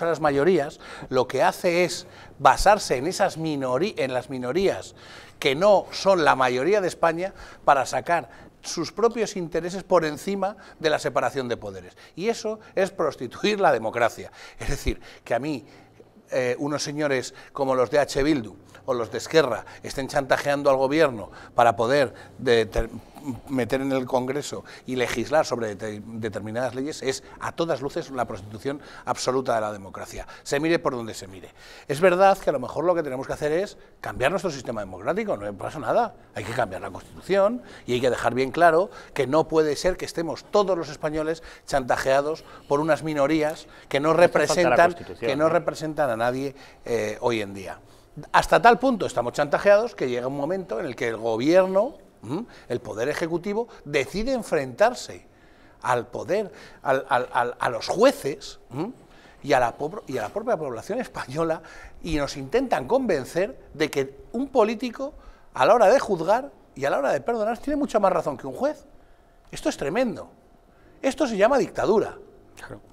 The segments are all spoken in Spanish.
las mayorías lo que hace es basarse en esas en las minorías que no son la mayoría de España para sacar sus propios intereses por encima de la separación de poderes. Y eso es prostituir la democracia. Es decir, que a mí eh, unos señores como los de H. Bildu o los de Esquerra estén chantajeando al gobierno para poder meter en el Congreso y legislar sobre determinadas leyes es a todas luces la prostitución absoluta de la democracia, se mire por donde se mire. Es verdad que a lo mejor lo que tenemos que hacer es cambiar nuestro sistema democrático, no pasa nada, hay que cambiar la Constitución y hay que dejar bien claro que no puede ser que estemos todos los españoles chantajeados por unas minorías que no representan, que no representan a nadie eh, hoy en día. Hasta tal punto estamos chantajeados que llega un momento en el que el gobierno ¿Mm? El Poder Ejecutivo decide enfrentarse al poder, a los jueces ¿Mm? y a, la, propia población española y nos intentan convencer de que un político a la hora de juzgar y a la hora de perdonar tiene mucha más razón que un juez. Esto es tremendo. Esto se llama dictadura.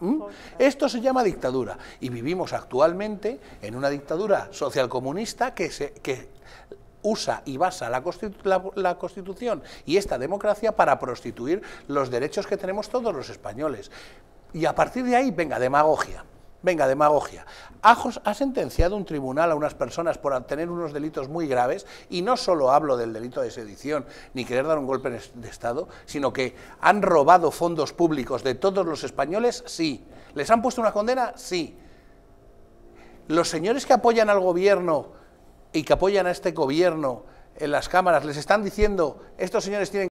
¿Mm? Esto se llama dictadura. Y vivimos actualmente en una dictadura socialcomunista que, se, que usa y basa la, Constitución y esta democracia para prostituir los derechos que tenemos todos los españoles. Y a partir de ahí, venga, demagogia. Venga, demagogia. Ajos ha sentenciado un tribunal a unas personas por tener unos delitos muy graves, y no solo hablo del delito de sedición ni querer dar un golpe de Estado, sino que han robado fondos públicos de todos los españoles, sí. ¿Les han puesto una condena? Sí. Los señores que apoyan al gobierno y que apoyan a este gobierno en las cámaras les están diciendo, estos señores tienen